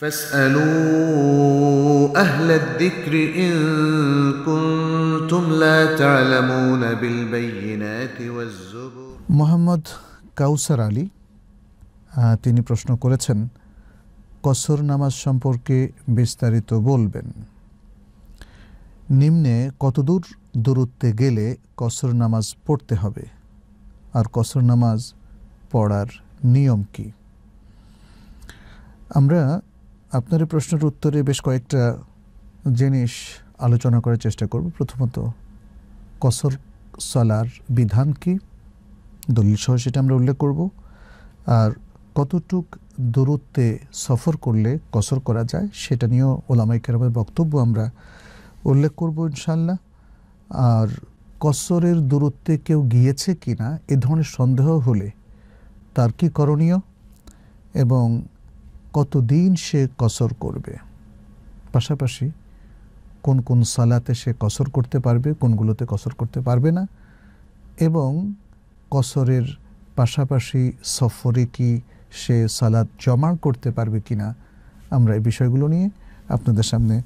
فاسألوا أهل الذكر إن كنتم لا تعلمون بالبينات والزبر মোহাম্মদ কাউসার আলী তিনি প্রশ্ন করেছেন কসর নামাজ সম্পর্কে বিস্তারিত বলবেন নিম্নে কতদূর দূরত্বে গেলে কসর নামাজ পড়তে হবে আর কসর নামাজ পড়ার নিয়ম কি আমরা আপনার প্রশ্নের উত্তরে বেশ কয়েকটা জিনিস আলোচনা করার চেষ্টা করব প্রথমত কসর সলার বিধান কি দলিল সহ সেটা আমরা উল্লেখ করব আর কতটুক দূরত্বে সফর করলে কসর করা যায় সেটা নিয়েও ওলামাই কেরামের বক্তব্য আমরা উল্লেখ করব ইনশাল্লাহ আর কসরের দূরত্বে কেউ গিয়েছে কি না এ ধরনের সন্দেহ হলে তার কি করণীয় এবং কতদিন সে কসর করবে পাশাপাশি কোন কোন সালাতে সে কসর করতে পারবে কোনগুলোতে কসর করতে পারবে না এবং কসরের পাশাপাশি সফরে কি সে সালাদ জমা করতে পারবে কি না আমরা এই বিষয়গুলো নিয়ে আপনাদের সামনে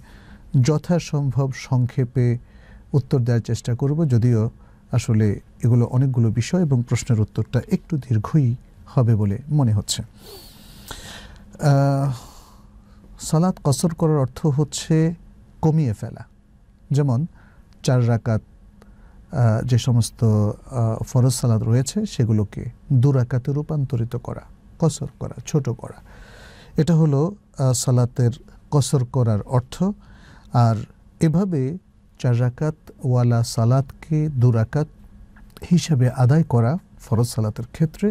যথাসম্ভব সংক্ষেপে উত্তর দেওয়ার চেষ্টা করব যদিও আসলে এগুলো অনেকগুলো বিষয় এবং প্রশ্নের উত্তরটা একটু দীর্ঘই হবে বলে মনে হচ্ছে সালাত কসর করার অর্থ হচ্ছে কমিয়ে ফেলা যেমন চার রাকাত যে সমস্ত ফরজ সালাদ রয়েছে সেগুলোকে দুরাকাতে রূপান্তরিত করা কসর করা ছোট করা এটা হলো সালাতের কসর করার অর্থ আর এভাবে চার রাকাত ওয়ালা সালাদকে দুরাকাত হিসাবে আদায় করা ফরজ সালাতের ক্ষেত্রে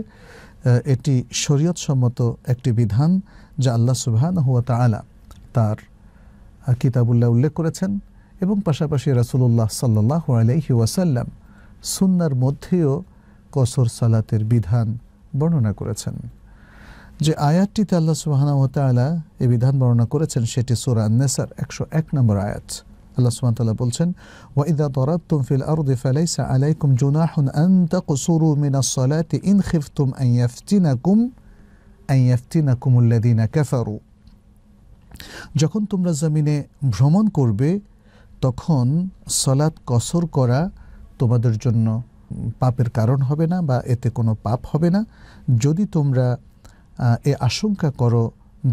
এটি শরীয়তসম্মত একটি বিধান যা আল্লাহ সুবহান হুয়া তালা তার কিতাবুল্লাহ উল্লেখ করেছেন এবং পাশাপাশি রাসুলুল্লাহ সাল্লাহ আলাইহি ওয়াসাল্লাম সুন্নার মধ্যেও কসর সালাতের বিধান বর্ণনা করেছেন যে আয়াতটিতে আল্লাহ সুবাহানা তালা এ বিধান বর্ণনা করেছেন সেটি সুরা নেসার একশো এক নম্বর আয়াত আল্লাহ সুবহান তাআলা বলছেন ওয়া ইযা দারাবতুম ফিল আরদি ফালাইসা আলাইকুম জুনাহুন আন তাকসুরু মিনাস সালাতি ইন খিফতুম আন ইয়াফতিনাকুম আন ইয়াফতিনাকুমুল লাযিনা কাফারু যখন তোমরা জমিনে ভ্রমণ করবে তখন সলাৎ কসর করা তোমাদের জন্য পাপের কারণ হবে না বা এতে কোনো পাপ হবে না যদি তোমরা এ আশঙ্কা করো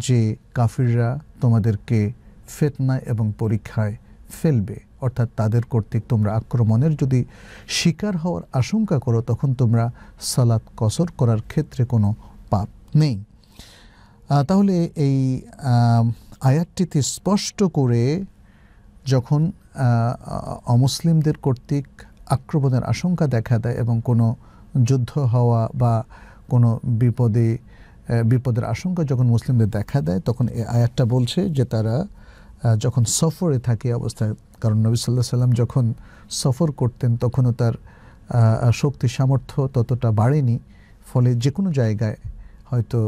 যে কাফিররা তোমাদেরকে ফেতনা এবং পরীক্ষায় ফেলবে অর্থাৎ তাদের কর্তৃক তোমরা আক্রমণের যদি শিকার হওয়ার আশঙ্কা করো তখন তোমরা সালাত কসর করার ক্ষেত্রে কোনো পাপ নেই তাহলে এই আয়াতটিতে স্পষ্ট করে যখন অমুসলিমদের কর্তৃক আক্রমণের আশঙ্কা দেখা দেয় এবং কোনো যুদ্ধ হওয়া বা কোনো বিপদে বিপদের আশঙ্কা যখন মুসলিমদের দেখা দেয় তখন এই আয়াতটা বলছে যে তারা যখন সফরে থাকে অবস্থায় কারণ নবী সাল্লাহ সাল্লাম যখন সফর করতেন তখনও তার শক্তি সামর্থ্য ততটা বাড়েনি ফলে যে কোনো জায়গায় হয়তো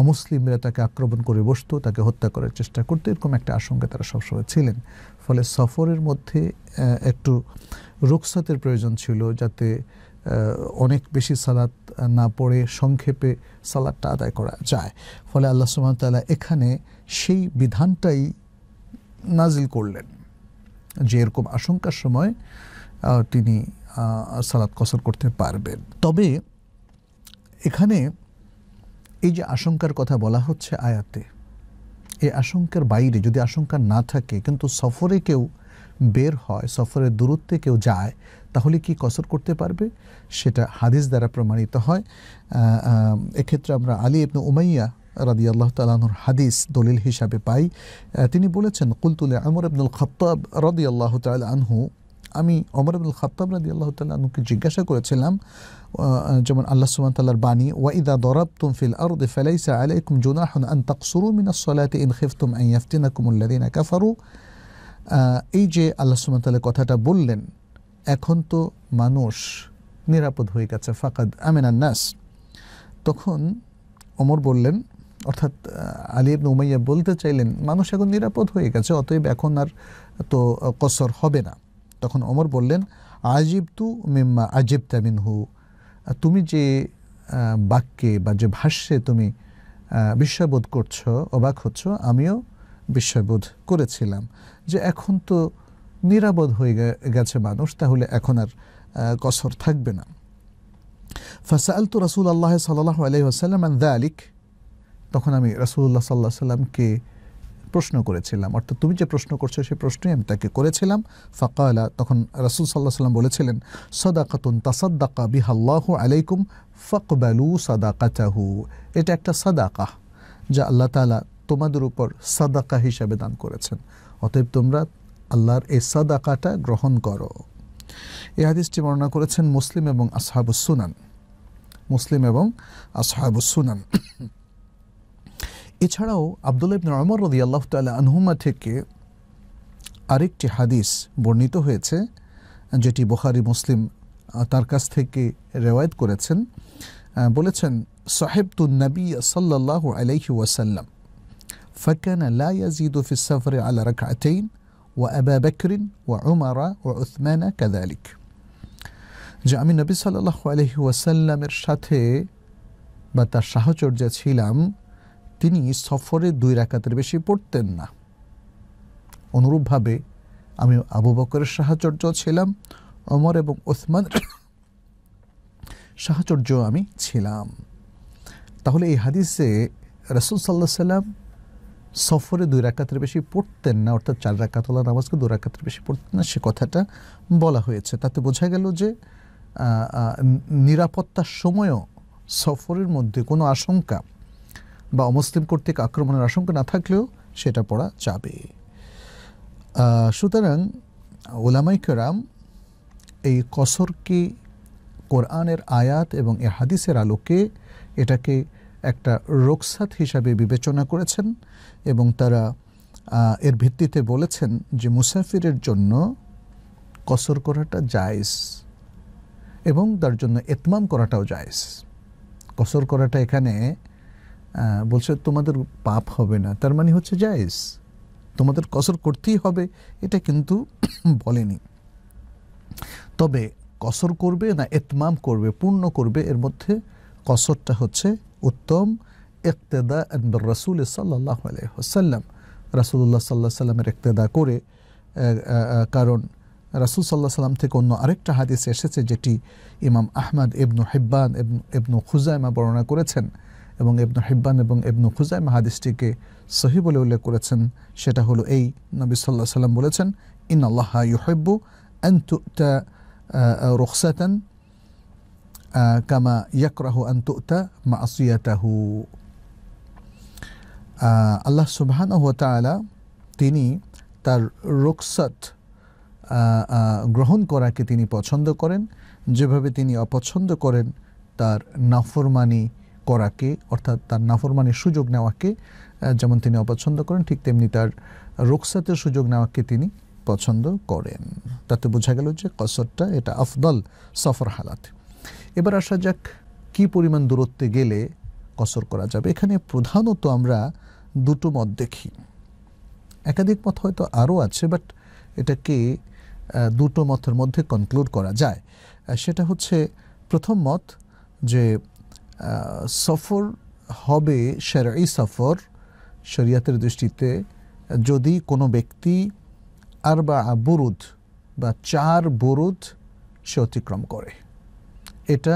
অমুসলিমরা তাকে আক্রমণ করে বসত তাকে হত্যা করার চেষ্টা করতো এরকম একটা আশঙ্কা তারা সবসময় ছিলেন ফলে সফরের মধ্যে একটু রুকসাতের প্রয়োজন ছিল যাতে অনেক বেশি সালাত না পড়ে সংক্ষেপে সালাদটা আদায় করা যায় ফলে আল্লাহ সুমতাল্লাহ এখানে সেই বিধানটাই নাজিল করলেন যে এরকম আশঙ্কার সময় তিনি সালাদ কসর করতে পারবেন তবে এখানে এই যে আশঙ্কার কথা বলা হচ্ছে আয়াতে এই আশঙ্কার বাইরে যদি আশঙ্কা না থাকে কিন্তু সফরে কেউ বের হয় সফরের দূরত্বে কেউ যায় তাহলে কি কসর করতে পারবে সেটা হাদিস দ্বারা প্রমাণিত হয় এক্ষেত্রে আমরা আলী ইবনু উমাইয়া রাদি আল্লাহ তালাহর হাদিস দলিল হিসাবে পাই তিনি বলেছেন কুলতুলে আমর আব্দুল খত্তাব রদি আল্লাহ তাল আনহু আমি অমর আব্দুল খত্তাব রাদি আল্লাহ তালকে জিজ্ঞাসা করেছিলাম যেমন আল্লাহ সুমান তাল্লার বাণী ওয়াইদা দরাব তুম ফিল আরদ ফেলাইসা আলাইকুম জুনাহন আন তাকসুরু মিনাস সলাতে ইন খিফতুম আই ইয়াফতিনাকুমুল্লাদিনা কাফারু এই যে আল্লাহ সুমান তাল্লাহ কথাটা বললেন এখন তো মানুষ নিরাপদ হয়ে গেছে ফাকাদ আমিনান নাস তখন অমর বললেন অর্থাৎ আলী ইবনে উমাইয়া বলতে চাইলেন মানুষ এখন নিরাপদ হয়ে গেছে অতএব এখন আর তো কসর হবে না তখন অমর বললেন আজিব তু মিম্মা আজিব তামিন হু তুমি যে বাক্যে বা যে ভাষ্যে তুমি বিস্ময়বোধ করছো অবাক হচ্ছ আমিও বিস্ময়বোধ করেছিলাম যে এখন তো নিরাপদ হয়ে গেছে মানুষ তাহলে এখন আর কসর থাকবে না ফসাল তো রসুল আল্লাহ সাল্লাহ আলহি আসাল্লাম দা দ্য আলিক তখন আমি রাসুল্লাহ সাল্লাহ সাল্লামকে প্রশ্ন করেছিলাম অর্থাৎ তুমি যে প্রশ্ন করছো সেই প্রশ্নই আমি তাকে করেছিলাম আলা তখন রাসুল সাল্লাহ সাল্লাম বলেছিলেন সদাকাতুন তাসাদ্দাকা বিহাল্লাহু আলাইকুম ফকবালু সাদাকাতাহু এটা একটা সাদাকাহ যা আল্লাহ তালা তোমাদের উপর সাদাকা হিসাবে দান করেছেন অতএব তোমরা আল্লাহর এই সাদাকাটা গ্রহণ করো এই হাদিসটি বর্ণনা করেছেন মুসলিম এবং আসহাবুস সুনান মুসলিম এবং আসহাবুস সুনান এছাড়াও আব্দুল্লাহ ইবনে ওমর রাদিয়াল্লাহু তাআলা আনহুমা থেকে আরেকটি হাদিস বর্ণিত হয়েছে যেটি বুখারী মুসলিম তার কাছ থেকে রেওয়ায়ত করেছেন বলেছেন সাহেব নবী সাল্লাল্লাহু আলাইহি ওয়াসাল্লাম فكان لا يزيد في السفر على ركعتين وأبا بكر وعمر وعثمان كذلك যে আমি নবী সাল্লাহ আলহি ওয়াসাল্লামের সাথে বা তার সাহচর্য ছিলাম তিনি সফরে দুই রাকাতের বেশি পড়তেন না অনুরূপভাবে আমি আবু বকরের সাহাচর্য ছিলাম অমর এবং ওসমান সাহাচর্য আমি ছিলাম তাহলে এই হাদিসে রসুল সাল্লাহ সাল্লাম সফরে দুই রাকাতের বেশি পড়তেন না অর্থাৎ চার রাকাতলা নামাজকে দুই রাকাতের বেশি পড়তেন না সে কথাটা বলা হয়েছে তাতে বোঝা গেল যে নিরাপত্তার সময়ও সফরের মধ্যে কোনো আশঙ্কা বা অমুসলিম কর্তৃক আক্রমণের আশঙ্কা না থাকলেও সেটা পড়া যাবে সুতরাং ওলামাই কেরাম এই কসরকে কোরআনের আয়াত এবং এ হাদিসের আলোকে এটাকে একটা রোকসাত হিসাবে বিবেচনা করেছেন এবং তারা এর ভিত্তিতে বলেছেন যে মুসাফিরের জন্য কসর করাটা জায়জ এবং তার জন্য এতমাম করাটাও জায়জ কসর করাটা এখানে বলছে তোমাদের পাপ হবে না তার মানে হচ্ছে জায়েজ তোমাদের কসর করতেই হবে এটা কিন্তু বলেনি তবে কসর করবে না এতমাম করবে পূর্ণ করবে এর মধ্যে কসরটা হচ্ছে উত্তম একতেদা অ্যান্ড রাসুল সাল্লাহ আলহ্লাম রাসুল্লাহ সাল্লাহ সাল্লামের একতেদা করে কারণ রাসুল সাল্লাহ সাল্লাম থেকে অন্য আরেকটা হাদিস এসেছে যেটি ইমাম আহমদ ইবনু হেব্বান এবনু খুজাইমা বর্ণনা করেছেন এবং এবনু হিব্বান এবং এবনু খুজাই মাহাদিসটিকে সহি বলে উল্লেখ করেছেন সেটা হলো এই নবী সাল্লাহ সাল্লাম বলেছেন ইন আল্লাহ ইউহেব্বু আন্তুটা রুখসাতান কামা ইয়াকরাহু আন্তুটা মা আসুয়াটাহু আল্লাহ সুবহান তালা তিনি তার রোকসাত গ্রহণ করাকে তিনি পছন্দ করেন যেভাবে তিনি অপছন্দ করেন তার নাফরমানি করাকে অর্থাৎ তার নাফরমানের সুযোগ নেওয়াকে যেমন তিনি অপছন্দ করেন ঠিক তেমনি তার রোকসাতের সুযোগ নেওয়াকে তিনি পছন্দ করেন তাতে বোঝা গেল যে কসরটা এটা আফদল সফর হালাত এবার আসা যাক কি পরিমাণ দূরত্বে গেলে কসর করা যাবে এখানে প্রধানত আমরা দুটো মত দেখি একাধিক মত হয়তো আরও আছে বাট এটাকে দুটো মতের মধ্যে কনক্লুড করা যায় সেটা হচ্ছে প্রথম মত যে সফর হবে এই সফর শরিয়াতের দৃষ্টিতে যদি কোনো ব্যক্তি আর বা বুরুদ বা চার বুরুদ সে অতিক্রম করে এটা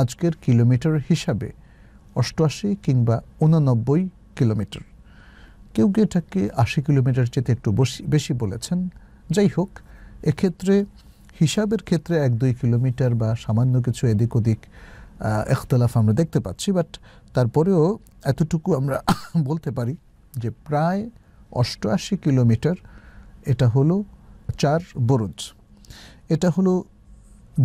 আজকের কিলোমিটার হিসাবে অষ্টআশি কিংবা উননব্বই কিলোমিটার কেউ কেউ এটাকে আশি কিলোমিটার চেতে একটু বেশি বলেছেন যাই হোক এক্ষেত্রে হিসাবের ক্ষেত্রে এক দুই কিলোমিটার বা সামান্য কিছু এদিক ওদিক এখতলাফ আমরা দেখতে পাচ্ছি বাট তারপরেও এতটুকু আমরা বলতে পারি যে প্রায় অষ্টআশি কিলোমিটার এটা হলো চার বরুজ এটা হলো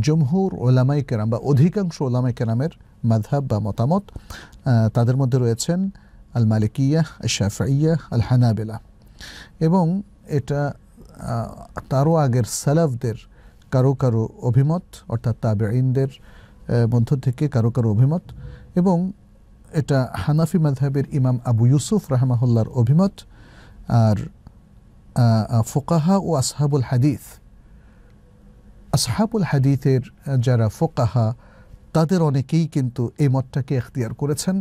জমহুর ওলামাই কেরাম বা অধিকাংশ ওলামাই কেরামের মাধাব বা মতামত তাদের মধ্যে রয়েছেন আল মালিকিয়া শাফাইয়া আল হানাবেলা এবং এটা তারও আগের সালাফদের কারো কারো অভিমত অর্থাৎ তাবেঈনদের মধ্য থেকে কারো কারো অভিমত এবং এটা হানাফি মাধাবের ইমাম আবু ইউসুফ রাহমাহুল্লার অভিমত আর ফোকাহা ও আসহাবুল হাদিস আসহাবুল হাদিসের যারা ফোকাহা তাদের অনেকেই কিন্তু এই মতটাকে এখতিয়ার করেছেন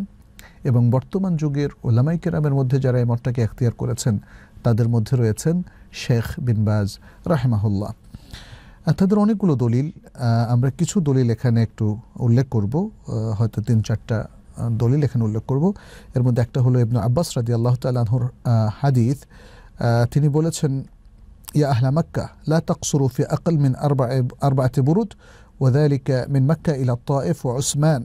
এবং বর্তমান যুগের ওলামাই কেরামের মধ্যে যারা এই মতটাকে এখতিয়ার করেছেন তাদের মধ্যে রয়েছেন শেখ বিনবাজ রাহমাহুল্লাহ তাদের অনেকগুলো দলিল আমরা কিছু দলিল এখানে একটু উল্লেখ করব হয়তো তিন চারটা দলিল এখানে উল্লেখ করব এর মধ্যে একটা হলো ইবনু আব্বাস রাজি আল্লাহ তালাহুর হাদিস তিনি বলেছেন ইয়া আহলা মাক্কা লা তাকসুরু ফি আকল মিন আরবা আরবাতে বুরুদ وذلك من مكة إلى الطائف وعثمان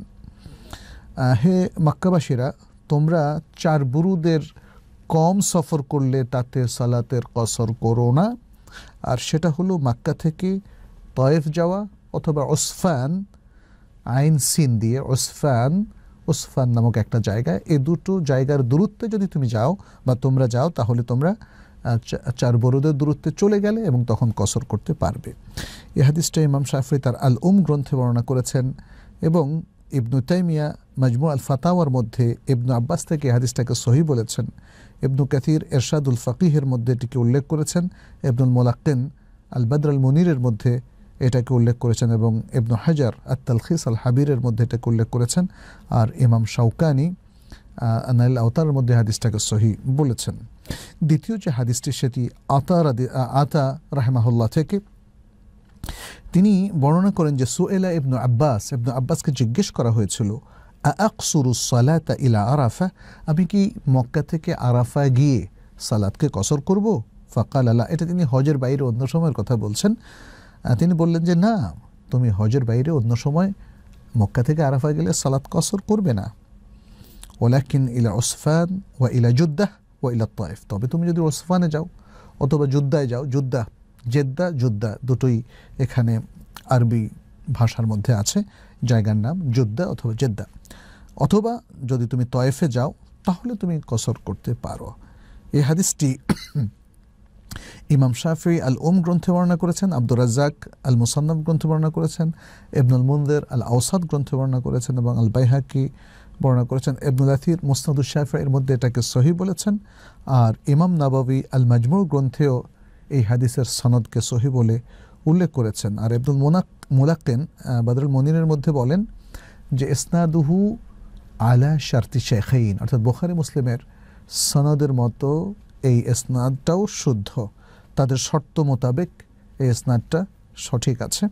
হে মাক্কাবাসীরা তোমরা চার বুরুদের কম সফর করলে তাতে সালাতের কসর করো না আর সেটা হলো মাক্কা থেকে তয়েফ যাওয়া অথবা ওসফান আইন সিন দিয়ে ওসফান ওসফান নামক একটা জায়গা এই দুটো জায়গার দূরত্বে যদি তুমি যাও বা তোমরা যাও তাহলে তোমরা চার বরুদের দূরত্বে চলে গেলে এবং তখন কসর করতে পারবে এ হাদিসটা ইমাম শাফরি তার আল উম গ্রন্থে বর্ণনা করেছেন এবং ইবনু তাইমিয়া মাজমু আল ফাতাওয়ার মধ্যে ইবনু আব্বাস থেকে হাদিসটাকে সহি বলেছেন ইবনু কাতির এরশাদুল ফকিহের মধ্যে এটিকে উল্লেখ করেছেন ইবনুল মোলাক্কেন আল বাদরাল মনিরের মধ্যে এটাকে উল্লেখ করেছেন এবং ইবনু হাজার আত্তালখিস আল হাবিরের মধ্যে এটাকে উল্লেখ করেছেন আর ইমাম শাউকানি আনাইল আওতার মধ্যে হাদিসটাকে সহি বলেছেন দ্বিতীয় যে হাদিসটি সেটি আতা আতা রাহেমাহুল্লাহ থেকে তিনি বর্ণনা করেন যে সুয়েলা ইবনু আব্বাস ইবনু আব্বাসকে জিজ্ঞেস করা হয়েছিল আকসুরুসলাতা ইলা আরাফা আমি কি মক্কা থেকে আরাফা গিয়ে সালাদকে কসর করব ফাকাল লালা এটা তিনি হজের বাইরে অন্য সময়ের কথা বলছেন তিনি বললেন যে না তুমি হজের বাইরে অন্য সময় মক্কা থেকে আরাফা গেলে সালাদ কসর করবে না ওলাকিন ইলা ওসফান ওয়া ইলা জুদ্দাহ ওয়া ইলা তয়েফ তবে তুমি যদি ওসফানে যাও অথবা যুদ্ধায় যাও যুদ্ধা জেদ্দা যুদ্ধা দুটোই এখানে আরবি ভাষার মধ্যে আছে জায়গার নাম যোদ্ধা অথবা জেদ্দা অথবা যদি তুমি তয়েফে যাও তাহলে তুমি কসর করতে পারো এই হাদিসটি ইমাম শাফি আল ওম গ্রন্থে বর্ণনা করেছেন আব্দুর রাজ্জাক আল মুসান্নব গ্রন্থে বর্ণনা করেছেন এবনুল মুন্দের আল আউসাদ গ্রন্থে বর্ণনা করেছেন এবং আল বাইহাকি বর্ণনা করেছেন এবনুল আথির মুসনাদু শাফা এর মধ্যে এটাকে সহি বলেছেন আর ইমাম নাবাবি আল মাজমুর গ্রন্থেও এই হাদিসের সনদকে সহি বলে উল্লেখ করেছেন আর আব্দুল মোনাক মোলাক্কেন বাদরুল মনিরের মধ্যে বলেন যে ইসনাদুহু আলা শার্তি শেখাইন অর্থাৎ বোখারি মুসলিমের সনদের মতো এই স্নাদটাও শুদ্ধ তাদের শর্ত মোতাবেক এই স্নাদটা সঠিক আছে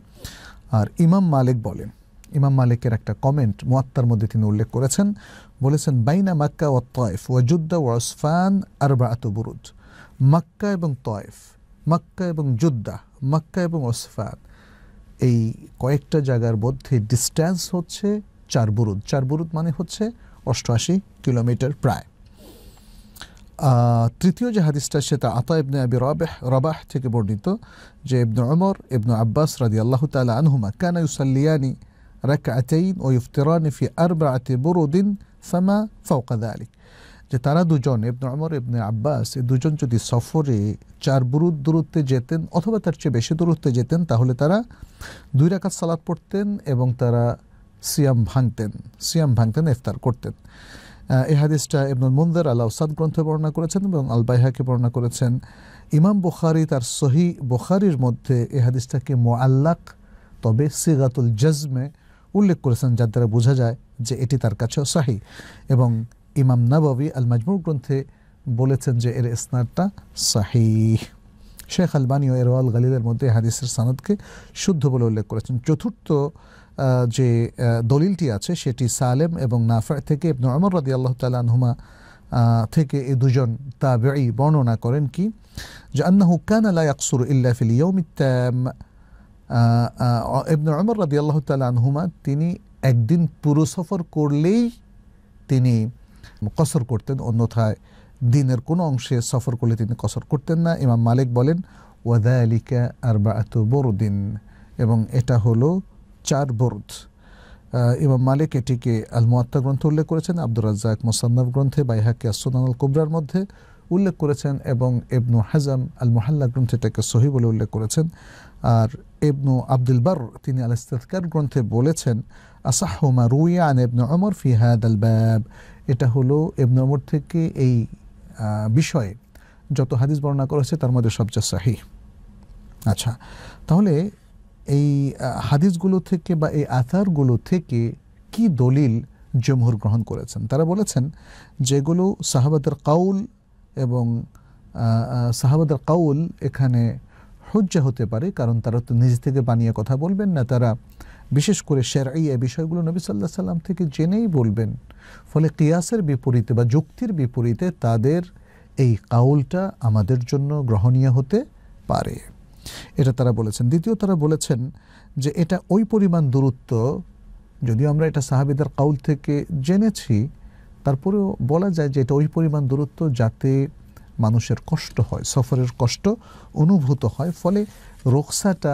আর ইমাম মালিক বলেন ইমাম মালিকের একটা কমেন্ট মোয়াত্তার মধ্যে তিনি উল্লেখ করেছেন বলেছেন বাইনা মাক্কা ও তয়েফ ওয়াজুদ্দা ওয়াসফান আরবা আতবুরুদ মাক্কা এবং তয়েফ মাক্কা এবং জুদ্দা মক্কা এবং ওসফান এই কয়েকটা জায়গার মধ্যে ডিস্ট্যান্স হচ্ছে চার বুরুদ চার বুরুদ মানে হচ্ছে অষ্টআশি কিলোমিটার প্রায় তৃতীয় যে হাদিসটা সেটা আতা ইবনে আবি রবাহ রবাহ থেকে বর্ণিত যে ইবনু অমর ইবনু আব্বাস রাজি আল্লাহ তাল আনহুমা কানা ইউসাল্লিয়ানি আতেইন ও ইফতিরানি ফি আতে বুরুদিন সামা ফৌকাদা আলিক যে তারা দুজন এবনে আমর এবনে আব্বাস এ দুজন যদি সফরে চার বুরুদ দূরত্বে যেতেন অথবা তার চেয়ে বেশি দূরত্বে যেতেন তাহলে তারা দুই রাকাত সালাদ পড়তেন এবং তারা সিয়াম ভাঙতেন সিয়াম ভাঙতেন ইফতার করতেন এ হাদিসটা ইবনুল মন্দার আল্লাহ সাদ গ্রন্থে বর্ণনা করেছেন এবং আল বর্ণনা করেছেন ইমাম বুখারি তার সহি বুখারির মধ্যে এ হাদিসটাকে আল্লাক তবে সিগাতুল জজমে উল্লেখ করেছেন যার দ্বারা বোঝা যায় যে এটি তার কাছেও সাহি এবং ইমাম নাবাবি আল মাজমুর গ্রন্থে বলেছেন যে এর ইসনাদটা সাহি শেখ আলবানি ও এরওয়াল গালিলের মধ্যে হাদিসের সানাদকে শুদ্ধ বলে উল্লেখ করেছেন চতুর্থ যে দলিলটি আছে সেটি সালেম এবং নাফা থেকে ইবনু আমর রাদি আল্লাহ তালহুমা থেকে এই দুজন তা ব্যয়ী বর্ণনা করেন কি যে আন্না কান আলাই আকসুর ইল্লাফিল ইয়ৌমিত্যাম ইবনু আমর রাদি আল্লাহ তালহুমা তিনি একদিন পুরো সফর করলেই তিনি কসর করতেন অন্যথায় দিনের কোনো অংশে সফর করলে তিনি কসর করতেন না ইমাম মালিক বলেন ওয়াদা আলিকা আর বা এত বড়দিন এবং এটা হলো চার বরুদ ইমাম মালিক এটিকে আল মোয়াত্তা গ্রন্থ উল্লেখ করেছেন আব্দুর রাজ্জাক মোসান্নব গ্রন্থে বাইহাকি আসনানুল কুবরার মধ্যে উল্লেখ করেছেন এবং এবনু হাজাম আল মোহাল্লা এটাকে সহি বলে উল্লেখ করেছেন আর এবনু আব্দুল বার তিনি আল ইস্তাতকার গ্রন্থে বলেছেন আসাহ মা আন এবনে অমর ফি হাদ আল ব্যাব এটা হলো এবনে অমর থেকে এই বিষয়ে যত হাদিস বর্ণনা করেছে তার মধ্যে সবচেয়ে সাহি আচ্ছা তাহলে এই হাদিসগুলো থেকে বা এই আথারগুলো থেকে কি দলিল জমহুর গ্রহণ করেছেন তারা বলেছেন যেগুলো সাহাবাদের কাউল এবং সাহাবাদের কাউল এখানে হজ্জা হতে পারে কারণ তারা তো নিজে থেকে বানিয়ে কথা বলবেন না তারা বিশেষ করে শের এই বিষয়গুলো নবী সাল্লাহ সাল্লাম থেকে জেনেই বলবেন ফলে কিয়াসের বিপরীতে বা যুক্তির বিপরীতে তাদের এই কাউলটা আমাদের জন্য গ্রহণীয় হতে পারে এটা তারা বলেছেন দ্বিতীয় তারা বলেছেন যে এটা ওই পরিমাণ দূরত্ব যদিও আমরা এটা সাহাবিদার কাউল থেকে জেনেছি তারপরেও বলা যায় যে এটা ওই পরিমাণ দূরত্ব যাতে মানুষের কষ্ট হয় সফরের কষ্ট অনুভূত হয় ফলে রোকসাটা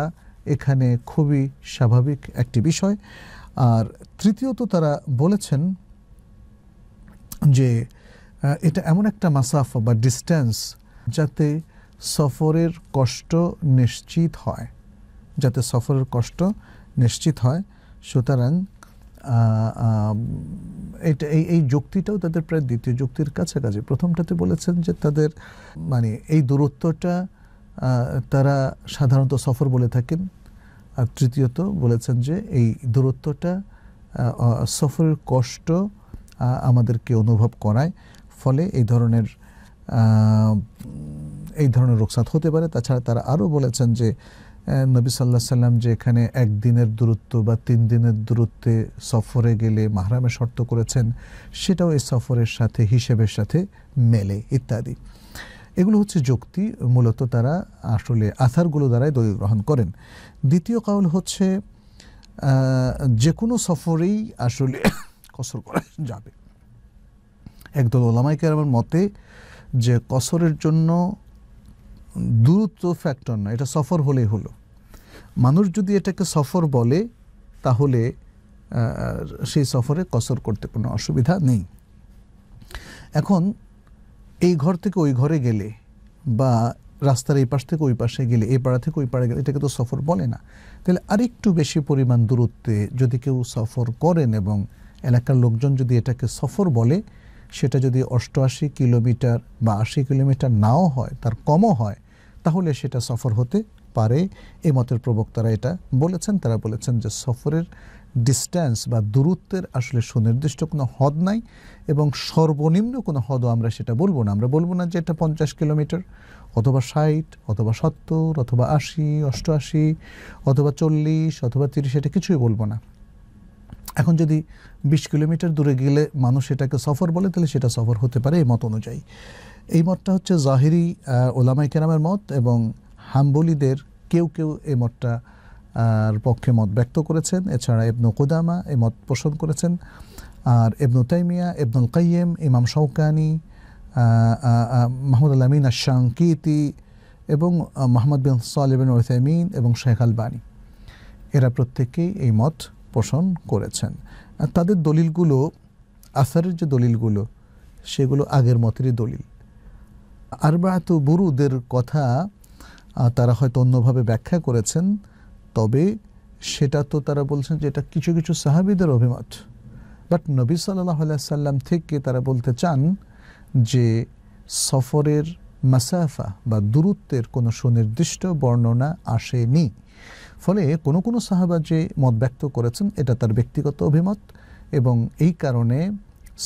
এখানে খুবই স্বাভাবিক একটি বিষয় আর তৃতীয়ত তারা বলেছেন যে এটা এমন একটা মাসাফা বা ডিস্ট্যান্স যাতে সফরের কষ্ট নিশ্চিত হয় যাতে সফরের কষ্ট নিশ্চিত হয় সুতরাং এটা এই এই যুক্তিটাও তাদের প্রায় দ্বিতীয় যুক্তির কাছাকাছি প্রথমটাতে বলেছেন যে তাদের মানে এই দূরত্বটা তারা সাধারণত সফর বলে থাকেন আর তৃতীয়ত বলেছেন যে এই দূরত্বটা সফরের কষ্ট আমাদেরকে অনুভব করায় ফলে এই ধরনের এই ধরনের রোকসাত হতে পারে তাছাড়া তারা আরও বলেছেন যে নবী সাল্লাহ সাল্লাম যে এখানে একদিনের দূরত্ব বা তিন দিনের দূরত্বে সফরে গেলে মাহরামে শর্ত করেছেন সেটাও এই সফরের সাথে হিসেবের সাথে মেলে ইত্যাদি এগুলো হচ্ছে যুক্তি মূলত তারা আসলে আথারগুলো দ্বারাই দলিল গ্রহণ করেন দ্বিতীয় কাউল হচ্ছে যে কোনো সফরেই আসলে কসর করা যাবে একদল ওলামাইকে আমার মতে যে কসরের জন্য দূরত্ব ফ্যাক্টর না এটা সফর হলেই হলো মানুষ যদি এটাকে সফর বলে তাহলে সেই সফরে কসর করতে কোনো অসুবিধা নেই এখন এই ঘর থেকে ওই ঘরে গেলে বা রাস্তার এই পাশ থেকে ওই পাশে গেলে এই পাড়া থেকে ওই পাড়া গেলে এটাকে তো সফর বলে না তাহলে আরেকটু বেশি পরিমাণ দূরত্বে যদি কেউ সফর করেন এবং এলাকার লোকজন যদি এটাকে সফর বলে সেটা যদি অষ্টআশি কিলোমিটার বা আশি কিলোমিটার নাও হয় তার কমও হয় তাহলে সেটা সফর হতে পারে এ মতের প্রবক্তারা এটা বলেছেন তারা বলেছেন যে সফরের ডিস্ট্যান্স বা দূরত্বের আসলে সুনির্দিষ্ট কোনো হদ নাই এবং সর্বনিম্ন কোনো হদও আমরা সেটা বলবো না আমরা বলবো না যে এটা পঞ্চাশ কিলোমিটার অথবা ষাট অথবা সত্তর অথবা আশি অষ্টআশি অথবা চল্লিশ অথবা তিরিশ এটা কিছুই বলবো না এখন যদি বিশ কিলোমিটার দূরে গেলে মানুষ এটাকে সফর বলে তাহলে সেটা সফর হতে পারে এই মত অনুযায়ী এই মতটা হচ্ছে জাহিরি ওলামাইকেরামের মত এবং হাম্বলিদের কেউ কেউ এই মতটা আর পক্ষে মত ব্যক্ত করেছেন এছাড়া এবনু কুদামা এ মত পোষণ করেছেন আর এবনু তাইমিয়া এবনুল কাইম ইমাম শৌকানি মাহমুদ আলমিন আশাঙ্কিতি এবং মোহাম্মদ বিন সালেবিন ওসাইমিন এবং শেখ আলবানি এরা প্রত্যেকেই এই মত পোষণ করেছেন তাদের দলিলগুলো আসারের যে দলিলগুলো সেগুলো আগের মতেরই দলিল বা বুরুদের কথা তারা হয়তো অন্যভাবে ব্যাখ্যা করেছেন তবে সেটা তো তারা বলছেন যে এটা কিছু কিছু সাহাবিদের অভিমত বাট নবী সাল্লাহ সাল্লাম থেকে তারা বলতে চান যে সফরের মাসাফা বা দূরত্বের কোনো সুনির্দিষ্ট বর্ণনা আসেনি ফলে কোনো কোনো সাহাবা যে মত ব্যক্ত করেছেন এটা তার ব্যক্তিগত অভিমত এবং এই কারণে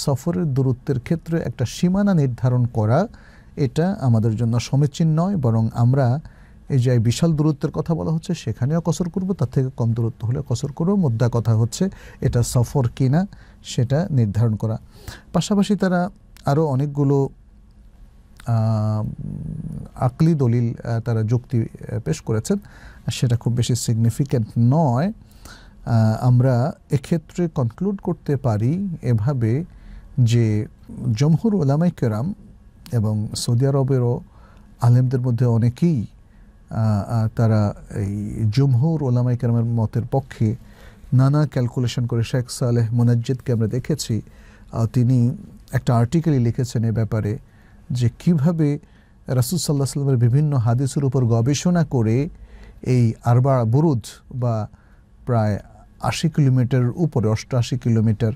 সফরের দূরত্বের ক্ষেত্রে একটা সীমানা নির্ধারণ করা এটা আমাদের জন্য সমীচীন নয় বরং আমরা এই যে বিশাল দূরত্বের কথা বলা হচ্ছে সেখানেও কসর করব তার থেকে কম দূরত্ব হলে কসর করব মোদ্দা কথা হচ্ছে এটা সফর কিনা সেটা নির্ধারণ করা পাশাপাশি তারা আরও অনেকগুলো আকলি দলিল তারা যুক্তি পেশ করেছেন সেটা খুব বেশি সিগনিফিক্যান্ট নয় আমরা এক্ষেত্রে কনক্লুড করতে পারি এভাবে যে জমহুর ওলামাই এবং সৌদি আরবেরও আলেমদের মধ্যে অনেকেই তারা এই জমহুর ওলামাই কেরামের মতের পক্ষে নানা ক্যালকুলেশন করে শেখ সালেহ মোনাজ্জিদকে আমরা দেখেছি তিনি একটা আর্টিকেলই লিখেছেন এ ব্যাপারে যে কিভাবে রাসুল সাল্লাহ সাল্লামের বিভিন্ন হাদিসের উপর গবেষণা করে এই আরবা বুরুদ বা প্রায় আশি কিলোমিটার উপরে অষ্টআশি কিলোমিটার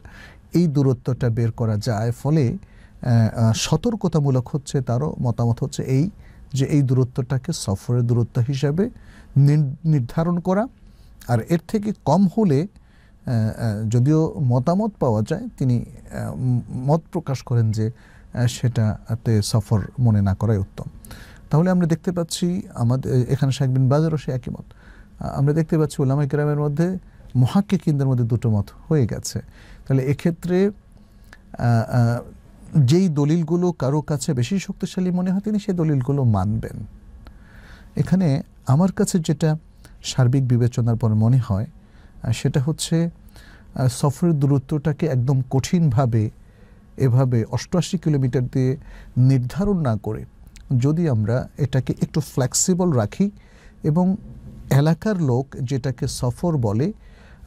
এই দূরত্বটা বের করা যায় ফলে সতর্কতামূলক হচ্ছে তারও মতামত হচ্ছে এই যে এই দূরত্বটাকে সফরের দূরত্ব হিসাবে নির্ধারণ করা আর এর থেকে কম হলে যদিও মতামত পাওয়া যায় তিনি মত প্রকাশ করেন যে সেটাতে সফর মনে না করাই উত্তম তাহলে আমরা দেখতে পাচ্ছি আমাদের এখানে শেখ বিন বাজারও সে একই মত আমরা দেখতে পাচ্ছি ওলামা ইকরামের মধ্যে মহাক্কিকদের মধ্যে দুটো মত হয়ে গেছে তাহলে এক্ষেত্রে যেই দলিলগুলো কারো কাছে বেশি শক্তিশালী মনে হয় তিনি সেই দলিলগুলো মানবেন এখানে আমার কাছে যেটা সার্বিক বিবেচনার পর মনে হয় সেটা হচ্ছে সফরের দূরত্বটাকে একদম কঠিনভাবে এভাবে অষ্টআশি কিলোমিটার দিয়ে নির্ধারণ না করে যদি আমরা এটাকে একটু ফ্লেক্সিবল রাখি এবং এলাকার লোক যেটাকে সফর বলে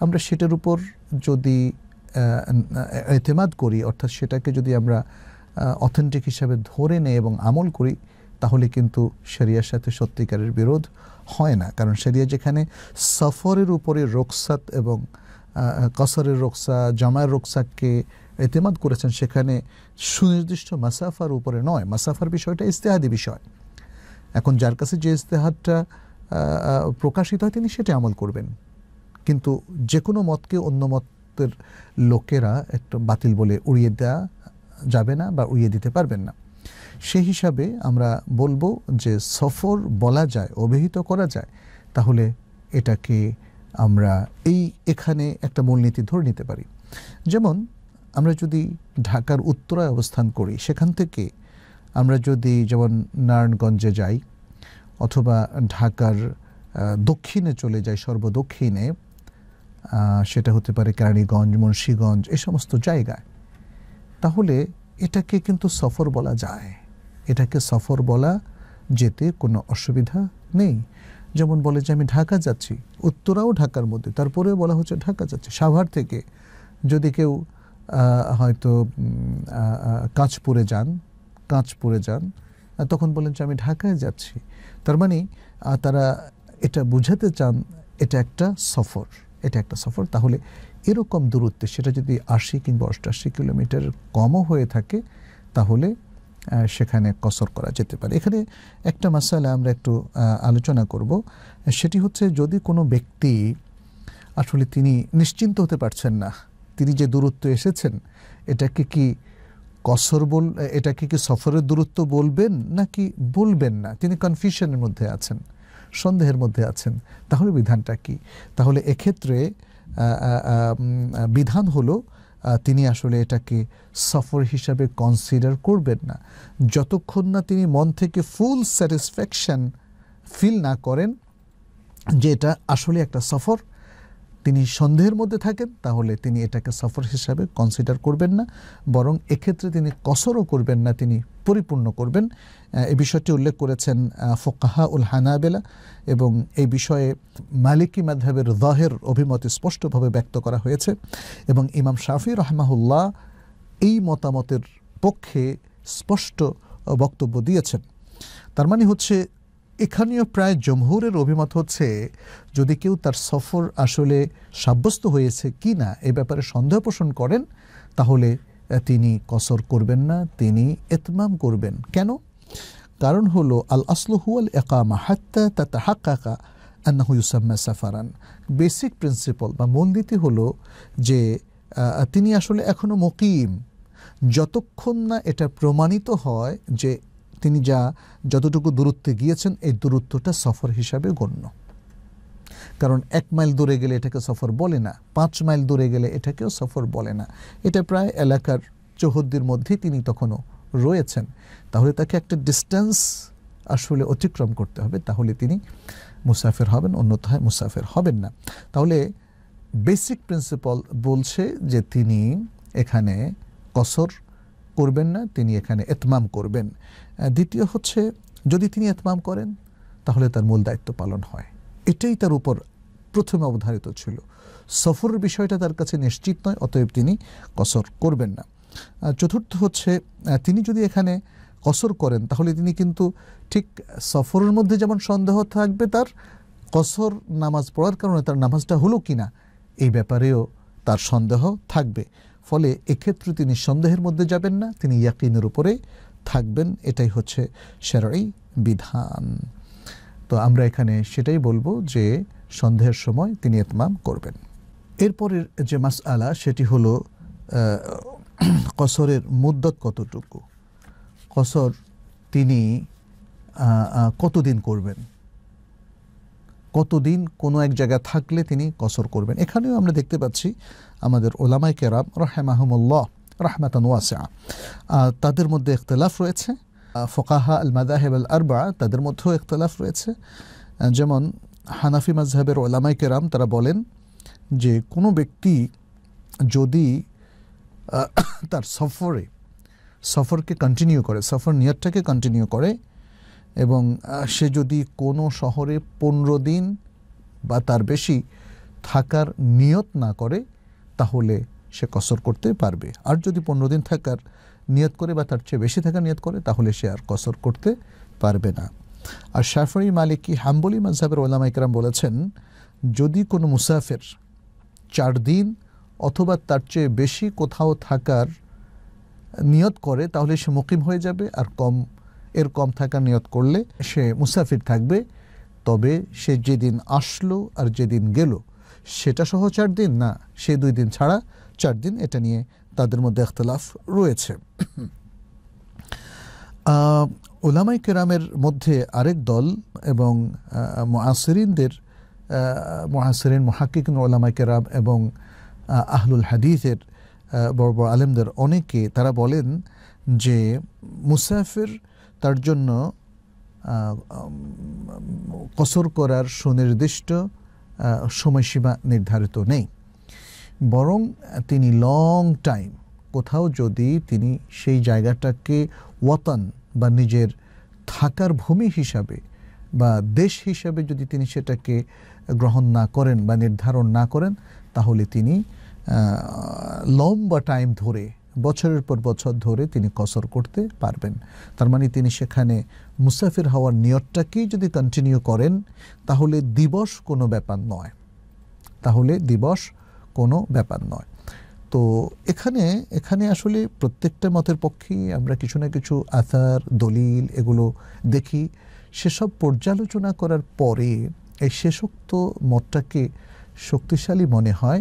আমরা সেটার উপর যদি এতেমাদ করি অর্থাৎ সেটাকে যদি আমরা অথেন্টিক হিসাবে ধরে নেই এবং আমল করি তাহলে কিন্তু সেরিয়ার সাথে সত্যিকারের বিরোধ হয় না কারণ সেরিয়া যেখানে সফরের উপরে রোকসাত এবং কসরের রোকসা জামার রোকসাককে এতেমাদ করেছেন সেখানে সুনির্দিষ্ট মাসাফার উপরে নয় মাসাফার বিষয়টা ইস্তেহাদি বিষয় এখন যার কাছে যে ইস্তেহাদটা প্রকাশিত হয় তিনি সেটা আমল করবেন কিন্তু যে কোনো মতকে অন্য মত তত্ত্বের লোকেরা একটু বাতিল বলে উড়িয়ে দেওয়া যাবে না বা উড়িয়ে দিতে পারবেন না সেই হিসাবে আমরা বলবো যে সফর বলা যায় অভিহিত করা যায় তাহলে এটাকে আমরা এই এখানে একটা মূলনীতি ধরে নিতে পারি যেমন আমরা যদি ঢাকার উত্তরায় অবস্থান করি সেখান থেকে আমরা যদি যেমন নারায়ণগঞ্জে যাই অথবা ঢাকার দক্ষিণে চলে যাই সর্বদক্ষিণে সেটা হতে পারে কেরানীগঞ্জ মুন্সীগঞ্জ এ সমস্ত জায়গায় তাহলে এটাকে কিন্তু সফর বলা যায় এটাকে সফর বলা যেতে কোনো অসুবিধা নেই যেমন বলে যে আমি ঢাকা যাচ্ছি উত্তরাও ঢাকার মধ্যে তারপরেও বলা হচ্ছে ঢাকা যাচ্ছে সাভার থেকে যদি কেউ হয়তো কাঁচপুরে যান কাঁচপুরে যান তখন বলেন যে আমি ঢাকায় যাচ্ছি তার মানে তারা এটা বুঝাতে চান এটা একটা সফর এটা একটা সফর তাহলে এরকম দূরত্বে সেটা যদি আশি কিংবা অষ্টাশি কিলোমিটার কমও হয়ে থাকে তাহলে সেখানে কসর করা যেতে পারে এখানে একটা মাসালা আমরা একটু আলোচনা করব সেটি হচ্ছে যদি কোনো ব্যক্তি আসলে তিনি নিশ্চিন্ত হতে পারছেন না তিনি যে দূরত্ব এসেছেন এটাকে কি কসর বল এটাকে কি সফরের দূরত্ব বলবেন নাকি বলবেন না তিনি কনফিউশনের মধ্যে আছেন সন্দেহের মধ্যে আছেন তাহলে বিধানটা কি তাহলে এক্ষেত্রে বিধান হলো তিনি আসলে এটাকে সফর হিসাবে কনসিডার করবেন না যতক্ষণ না তিনি মন থেকে ফুল স্যাটিসফ্যাকশন ফিল না করেন যে এটা আসলে একটা সফর তিনি সন্দেহের মধ্যে থাকেন তাহলে তিনি এটাকে সফর হিসাবে কনসিডার করবেন না বরং এক্ষেত্রে তিনি কসরও করবেন না তিনি পরিপূর্ণ করবেন এই বিষয়টি উল্লেখ করেছেন ফোকাহা উল হানাবেলা এবং এই বিষয়ে মালিকি মাধবের দহের অভিমত স্পষ্টভাবে ব্যক্ত করা হয়েছে এবং ইমাম শাফি রহমাহুল্লাহ এই মতামতের পক্ষে স্পষ্ট বক্তব্য দিয়েছেন তার মানে হচ্ছে এখানেও প্রায় জমহুরের অভিমত হচ্ছে যদি কেউ তার সফর আসলে সাব্যস্ত হয়েছে কি না এ ব্যাপারে সন্দেহ পোষণ করেন তাহলে তিনি কসর করবেন না তিনি এতমাম করবেন কেন কারণ হলো আল আসলহু আল একামা হাত্তা তাতা হাক্কাকা আন্না সাফারান বেসিক প্রিন্সিপাল বা নীতি হলো যে তিনি আসলে এখনও মকিম যতক্ষণ না এটা প্রমাণিত হয় যে তিনি যা যতটুকু দূরত্বে গিয়েছেন এই দূরত্বটা সফর হিসাবে গণ্য কারণ এক মাইল দূরে গেলে এটাকে সফর বলে না পাঁচ মাইল দূরে গেলে এটাকেও সফর বলে না এটা প্রায় এলাকার চৌহদ্দির মধ্যেই তিনি তখনও রয়েছেন তাহলে তাকে একটা ডিস্টেন্স আসলে অতিক্রম করতে হবে তাহলে তিনি মুসাফির হবেন অন্যথায় মুসাফের হবেন না তাহলে বেসিক প্রিন্সিপাল বলছে যে তিনি এখানে কসর করবেন না তিনি এখানে এতমাম করবেন দ্বিতীয় হচ্ছে যদি তিনি এতমাম করেন তাহলে তার মূল দায়িত্ব পালন হয় এটাই তার উপর প্রথমে অবধারিত ছিল সফরের বিষয়টা তার কাছে নিশ্চিত নয় অতএব তিনি কসর করবেন না চতুর্থ হচ্ছে তিনি যদি এখানে কসর করেন তাহলে তিনি কিন্তু ঠিক সফরের মধ্যে যেমন সন্দেহ থাকবে তার কসর নামাজ পড়ার কারণে তার নামাজটা হলো কি না এই ব্যাপারেও তার সন্দেহ থাকবে ফলে এক্ষেত্রে তিনি সন্দেহের মধ্যে যাবেন না তিনি ইয়াকিনের উপরে থাকবেন এটাই হচ্ছে সেরাই বিধান তো আমরা এখানে সেটাই বলবো যে সন্দেহের সময় তিনি এতমাম করবেন এরপরের যে মাস আলা সেটি হলো কসরের মুদ্দত কতটুকু কসর তিনি কতদিন করবেন কতদিন কোনো এক জায়গায় থাকলে তিনি কসর করবেন এখানেও আমরা দেখতে পাচ্ছি আমাদের ওলামাই কেরাম রহেমাহমুল্লাহ রাহমাতান ওয়াসা তাদের মধ্যে একতলাফ রয়েছে ফোকাহা আল মাদাহেব আল আরবা তাদের মধ্যেও একতলাফ রয়েছে যেমন হানাফি মাজহাবের ওলামাই কেরাম তারা বলেন যে কোনো ব্যক্তি যদি তার সফরে সফরকে কন্টিনিউ করে সফর নিয়ারটাকে কন্টিনিউ করে এবং সে যদি কোনো শহরে পনেরো দিন বা তার বেশি থাকার নিয়ত না করে তাহলে সে কসর করতে পারবে আর যদি পনেরো দিন থাকার নিয়ত করে বা তার চেয়ে বেশি থাকার নিয়ত করে তাহলে সে আর কসর করতে পারবে না আর শাফরি মালিকি হাম্বলি মাজহাবের ওলামা ইকরাম বলেছেন যদি কোনো মুসাফের চার দিন অথবা তার চেয়ে বেশি কোথাও থাকার নিয়ত করে তাহলে সে মুকিম হয়ে যাবে আর কম এর কম থাকা নিয়ত করলে সে মুসাফির থাকবে তবে সে যেদিন আসলো আর যেদিন গেল সেটা সহ চার দিন না সে দুই দিন ছাড়া চার দিন এটা নিয়ে তাদের মধ্যে একতলাফ রয়েছে ওলামাই কেরামের মধ্যে আরেক দল এবং মহাসিরিনদের মহাসিরিন মহাকিক ওলামাই কেরাম এবং আহলুল হাদিসের বড় বড় আলেমদের অনেকে তারা বলেন যে মুসাফির তার জন্য কসর করার সুনির্দিষ্ট সময়সীমা নির্ধারিত নেই বরং তিনি লং টাইম কোথাও যদি তিনি সেই জায়গাটাকে ওয়াতান বা নিজের থাকার ভূমি হিসাবে বা দেশ হিসাবে যদি তিনি সেটাকে গ্রহণ না করেন বা নির্ধারণ না করেন তাহলে তিনি লম্বা টাইম ধরে বছরের পর বছর ধরে তিনি কসর করতে পারবেন তার মানে তিনি সেখানে মুসাফির হওয়ার নিয়তটাকেই যদি কন্টিনিউ করেন তাহলে দিবস কোনো ব্যাপার নয় তাহলে দিবস কোনো ব্যাপার নয় তো এখানে এখানে আসলে প্রত্যেকটা মতের পক্ষেই আমরা কিছু না কিছু আথার দলিল এগুলো দেখি সেসব পর্যালোচনা করার পরে এই শেষোক্ত মতটাকে শক্তিশালী মনে হয়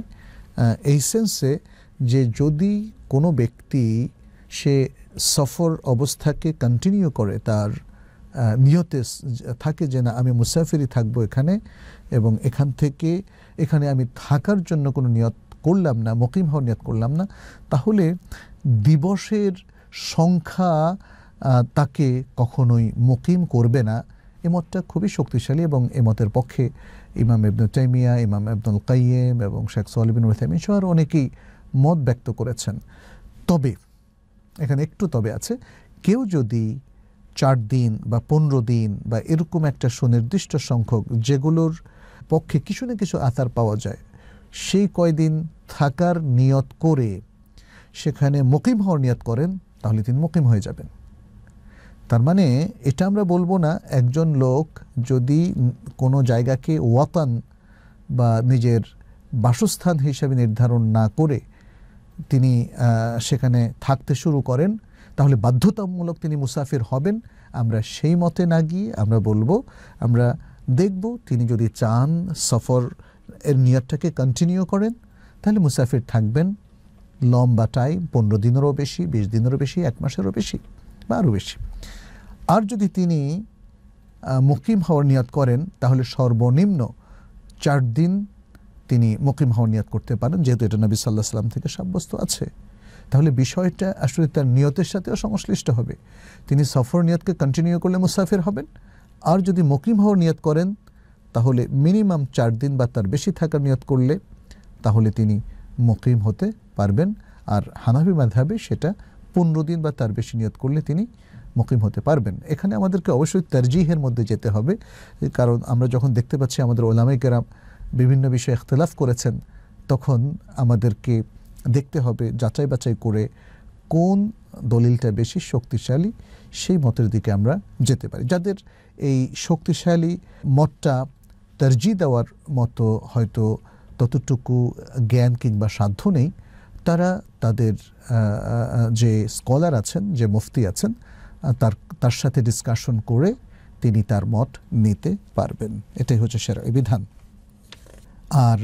এই সেন্সে যে যদি কোনো ব্যক্তি সে সফর অবস্থাকে কন্টিনিউ করে তার নিয়তে থাকে যে না আমি মুসাফিরি থাকবো এখানে এবং এখান থেকে এখানে আমি থাকার জন্য কোনো নিয়ত করলাম না মকিম হওয়ার নিয়ত করলাম না তাহলে দিবসের সংখ্যা তাকে কখনোই মকিম করবে না এ মতটা খুবই শক্তিশালী এবং এ মতের পক্ষে ইমাম আবদুল তাইমিয়া ইমাম আবদুল কাইম এবং শেখ সোহালিবিন রহিম সহ অনেকেই মত ব্যক্ত করেছেন তবে এখানে একটু তবে আছে কেউ যদি চার দিন বা পনেরো দিন বা এরকম একটা সুনির্দিষ্ট সংখ্যক যেগুলোর পক্ষে কিছু না কিছু আচার পাওয়া যায় সেই কয়দিন থাকার নিয়ত করে সেখানে মকিম হওয়ার নিয়ত করেন তাহলে তিনি মকিম হয়ে যাবেন তার মানে এটা আমরা বলবো না একজন লোক যদি কোনো জায়গাকে ওয়াতান বা নিজের বাসস্থান হিসাবে নির্ধারণ না করে তিনি সেখানে থাকতে শুরু করেন তাহলে বাধ্যতামূলক তিনি মুসাফির হবেন আমরা সেই মতে না গিয়ে আমরা বলবো আমরা দেখব তিনি যদি চান সফর এর নিয়ারটাকে কন্টিনিউ করেন তাহলে মুসাফির থাকবেন লম্বা টাইম পনেরো দিনেরও বেশি বিশ দিনেরও বেশি এক মাসেরও বেশি বা আরও বেশি আর যদি তিনি মুকিম হওয়ার নিয়ত করেন তাহলে সর্বনিম্ন চার দিন তিনি মুকিম হওয়ার নিয়াত করতে পারেন যেহেতু এটা নবী সাল্লাহ সাল্লাম থেকে সাব্যস্ত আছে তাহলে বিষয়টা আসলে তার নিয়তের সাথেও সংশ্লিষ্ট হবে তিনি সফর নিয়াতকে কন্টিনিউ করলে মুসাফির হবেন আর যদি মকিম হওয়ার নিয়াত করেন তাহলে মিনিমাম চার দিন বা তার বেশি থাকার নিয়ত করলে তাহলে তিনি মকিম হতে পারবেন আর হানাবি মাধাবে সেটা পনেরো দিন বা তার বেশি নিয়ত করলে তিনি মকিম হতে পারবেন এখানে আমাদেরকে অবশ্যই তার্জিহের মধ্যে যেতে হবে কারণ আমরা যখন দেখতে পাচ্ছি আমাদের ওলামাই কেরাম বিভিন্ন বিষয়ে এখতলাফ করেছেন তখন আমাদেরকে দেখতে হবে যাচাই বাছাই করে কোন দলিলটা বেশি শক্তিশালী সেই মতের দিকে আমরা যেতে পারি যাদের এই শক্তিশালী মতটা তর্জি দেওয়ার মতো হয়তো ততটুকু জ্ঞান কিংবা সাধ্য নেই তারা তাদের যে স্কলার আছেন যে মুফতি আছেন তার তার সাথে ডিসকাশন করে তিনি তার মত নিতে পারবেন এটাই হচ্ছে সেরা বিধান আর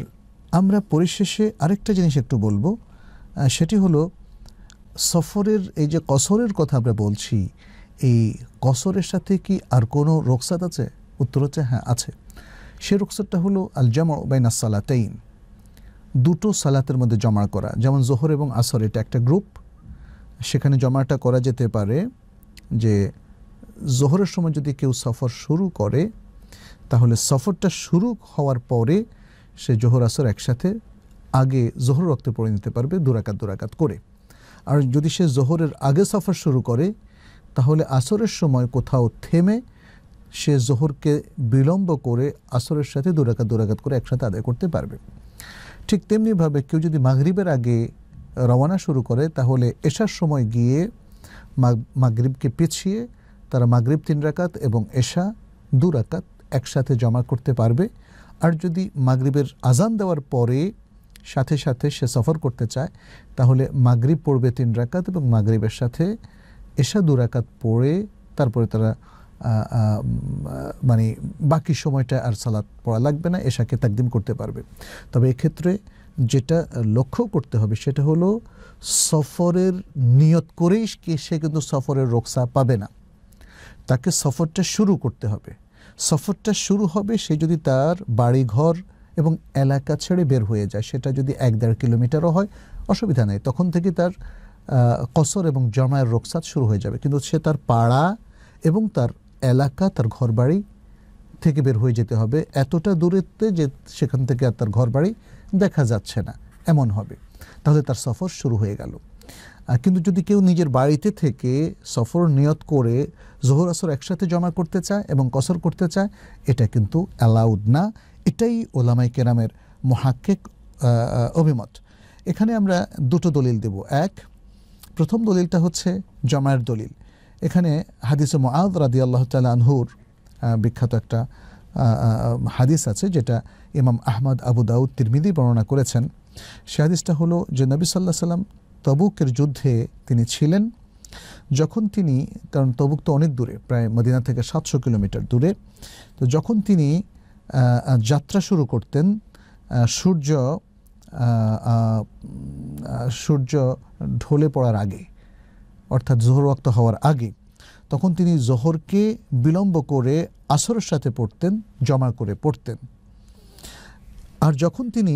আমরা পরিশেষে আরেকটা জিনিস একটু বলবো সেটি হলো সফরের এই যে কসরের কথা আমরা বলছি এই কসরের সাথে কি আর কোনো রোকসাত আছে উত্তর হচ্ছে হ্যাঁ আছে সে রোকসাতটা হলো আল জামা বাইনা সালাতেইন দুটো সালাতের মধ্যে জমা করা যেমন জোহর এবং আসর এটা একটা গ্রুপ সেখানে জমাটা করা যেতে পারে যে জোহরের সময় যদি কেউ সফর শুরু করে তাহলে সফরটা শুরু হওয়ার পরে সে জোহর আসর একসাথে আগে জোহর রক্তে পড়ে নিতে পারবে দুরাকাত দুরাকাত করে আর যদি সে জোহরের আগে সফর শুরু করে তাহলে আসরের সময় কোথাও থেমে সে জোহরকে বিলম্ব করে আসরের সাথে দুরাকাত দুরাকাত করে একসাথে আদায় করতে পারবে ঠিক তেমনিভাবে কেউ যদি মাগরীবের আগে রওনা শুরু করে তাহলে এশার সময় গিয়ে মাগরীবকে পিছিয়ে তারা মাগরীব তিন রাকাত এবং এশা দু রাকাত একসাথে জমা করতে পারবে আর যদি মাগরিবের আজান দেওয়ার পরে সাথে সাথে সে সফর করতে চায় তাহলে মাগরিব পড়বে তিন রাকাত এবং মাগরিবের সাথে এসা দু রাকাত পড়ে তারপরে তারা মানে বাকি সময়টা আর সালাদ পড়া লাগবে না এশাকে তাকদিম করতে পারবে তবে এক্ষেত্রে যেটা লক্ষ্য করতে হবে সেটা হলো সফরের নিয়ত করেই সে কিন্তু সফরের রোকসা পাবে না তাকে সফরটা শুরু করতে হবে সফরটা শুরু হবে সে যদি তার বাড়িঘর এবং এলাকা ছেড়ে বের হয়ে যায় সেটা যদি এক দেড় কিলোমিটারও হয় অসুবিধা নেই তখন থেকে তার কসর এবং জমায়ের রোকসাত শুরু হয়ে যাবে কিন্তু সে তার পাড়া এবং তার এলাকা তার ঘরবাড়ি থেকে বের হয়ে যেতে হবে এতটা দূরত্বে যে সেখান থেকে আর তার ঘরবাড়ি দেখা যাচ্ছে না এমন হবে তাহলে তার সফর শুরু হয়ে গেল কিন্তু যদি কেউ নিজের বাড়িতে থেকে সফর নিয়ত করে জোহর আসর একসাথে জমা করতে চায় এবং কসর করতে চায় এটা কিন্তু অ্যালাউড না এটাই ওলামাই কেরামের মহাক্কেক অভিমত এখানে আমরা দুটো দলিল দেব এক প্রথম দলিলটা হচ্ছে জমায়ের দলিল এখানে হাদিসে মাদ রাদি আল্লাহ আনহুর বিখ্যাত একটা হাদিস আছে যেটা ইমাম আহমদ আবু দাউদ তিরমিদি বর্ণনা করেছেন সে হাদিসটা হলো যে নবী সাল্লাহ সাল্লাম তবুকের যুদ্ধে তিনি ছিলেন যখন তিনি কারণ তবুক তো অনেক দূরে প্রায় মদিনা থেকে সাতশো কিলোমিটার দূরে তো যখন তিনি যাত্রা শুরু করতেন সূর্য সূর্য ঢলে পড়ার আগে অর্থাৎ জোহর রক্ত হওয়ার আগে তখন তিনি জোহরকে বিলম্ব করে আসরের সাথে পড়তেন জমা করে পড়তেন আর যখন তিনি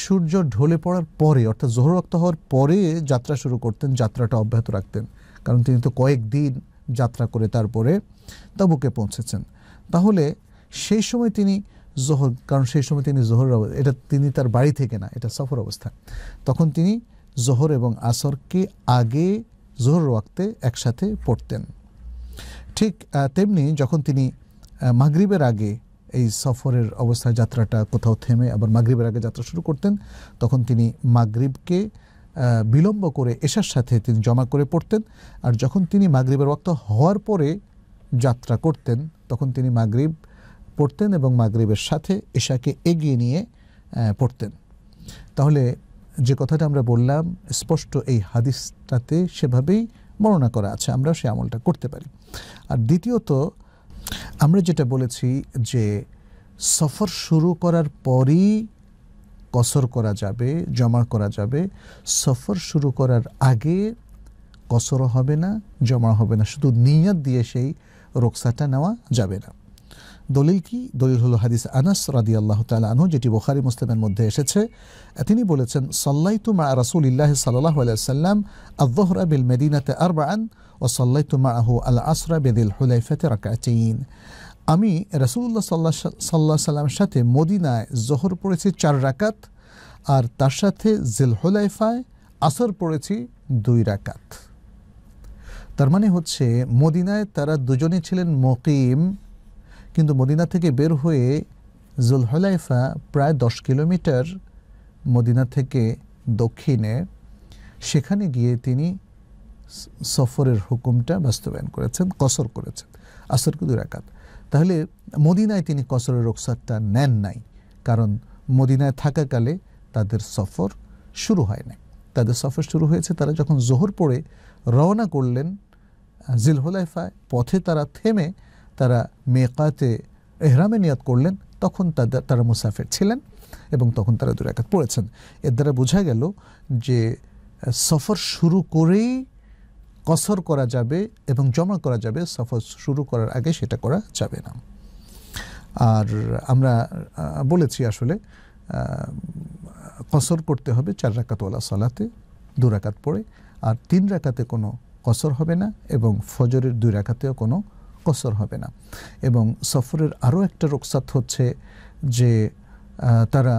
সূর্য ঢলে পড়ার পরে অর্থাৎ জোহর রক্ত হওয়ার পরে যাত্রা শুরু করতেন যাত্রাটা অব্যাহত রাখতেন কারণ তিনি তো কয়েকদিন যাত্রা করে তারপরে তাবুকে পৌঁছেছেন তাহলে সেই সময় তিনি জোহর কারণ সেই সময় তিনি জোহর এটা তিনি তার বাড়ি থেকে না এটা সফর অবস্থা তখন তিনি জোহর এবং আসরকে আগে জোহর ওয়াক্তে একসাথে পড়তেন ঠিক তেমনি যখন তিনি মাগরিবের আগে এই সফরের অবস্থায় যাত্রাটা কোথাও থেমে আবার মাগরীবের আগে যাত্রা শুরু করতেন তখন তিনি মাগরীবকে বিলম্ব করে এশার সাথে তিনি জমা করে পড়তেন আর যখন তিনি মাগরীবের রক্ত হওয়ার পরে যাত্রা করতেন তখন তিনি মাগরীব পড়তেন এবং মাগরীবের সাথে এশাকে এগিয়ে নিয়ে পড়তেন তাহলে যে কথাটা আমরা বললাম স্পষ্ট এই হাদিসটাতে সেভাবেই বর্ণনা করা আছে আমরা সে আমলটা করতে পারি আর দ্বিতীয়ত আমরা যেটা বলেছি যে সফর শুরু করার পরই কসর করা যাবে জমা করা যাবে সফর শুরু করার আগে কসরও হবে না জমা হবে না শুধু নিয়ত দিয়ে সেই রোকসাটা নেওয়া যাবে না দলিল কি দলিল হল হাদিস আনাস রাদি আল্লাহ তাল আনহু যেটি বোখারি মুসলিমের মধ্যে এসেছে তিনি বলেছেন সাল্লাইতু মা রাসুল ইল্লাহ সাল্লাহ আলাইসাল্লাম আদহরা বিল মেদিনাতে বান ও সাল্লাইতু মা আহু আল আসরা বেদিল হুলাইফাতে রাকাচিন আমি রসুল্লাহ সাল্লাহ সাল্লাহ সাল্লামের সাথে মদিনায় জোহর পড়েছি চার রাকাত আর তার সাথে হুলাইফায় আসর পড়েছি দুই রাকাত তার মানে হচ্ছে মদিনায় তারা দুজনে ছিলেন মকিম কিন্তু মদিনা থেকে বের হয়ে জুলহলাইফা প্রায় দশ কিলোমিটার মদিনা থেকে দক্ষিণে সেখানে গিয়ে তিনি সফরের হুকুমটা বাস্তবায়ন করেছেন কসর করেছেন আসর কুদুর একাত তাহলে মদিনায় তিনি কসরের রোকসারটা নেন নাই কারণ মদিনায় থাকাকালে তাদের সফর শুরু হয় নাই তাদের সফর শুরু হয়েছে তারা যখন জোহর পড়ে রওনা করলেন জিলহলাইফায় পথে তারা থেমে তারা মেকাতে এহরামে নিয়াত করলেন তখন তাদের তারা মুসাফের ছিলেন এবং তখন তারা একাত পড়েছেন এর দ্বারা বোঝা গেল যে সফর শুরু করেই কসর করা যাবে এবং জমা করা যাবে সফর শুরু করার আগে সেটা করা যাবে না আর আমরা বলেছি আসলে কসর করতে হবে চার রাকাতওয়ালা সলাতে দু রাকাত পড়ে আর তিন রাকাতে কোনো কসর হবে না এবং ফজরের দুই রাকাতেও কোনো কসর হবে না এবং সফরের আরও একটা রোকসাত হচ্ছে যে তারা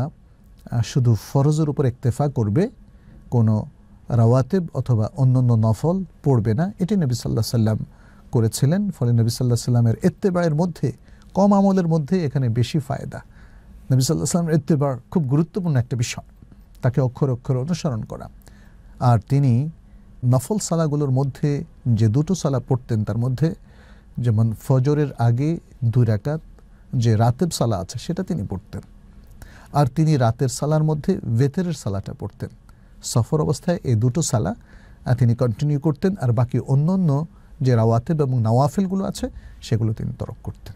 শুধু ফরজের উপর একতেফা করবে কোনো রাওয়াতেব অথবা অন্যান্য নফল পড়বে না এটি নবী সাল্লাহ সাল্লাম করেছিলেন ফলে নবী সাল্লাহ সাল্লামের এত্তেবায়ের মধ্যে কম আমলের মধ্যে এখানে বেশি ফায়দা নবী সাল্লাহ সাল্লামের এত্তেবা খুব গুরুত্বপূর্ণ একটা বিষয় তাকে অক্ষর অক্ষর অনুসরণ করা আর তিনি নফল সালাগুলোর মধ্যে যে দুটো সালা পড়তেন তার মধ্যে যেমন ফজরের আগে দুই রাকাত যে রাতের সালা আছে সেটা তিনি পড়তেন আর তিনি রাতের সালার মধ্যে ভেতরের সালাটা পড়তেন সফর অবস্থায় এই দুটো সালা তিনি কন্টিনিউ করতেন আর বাকি অন্য অন্য যে রাওয়াতেব এবং নওয়াফেলগুলো আছে সেগুলো তিনি তরক করতেন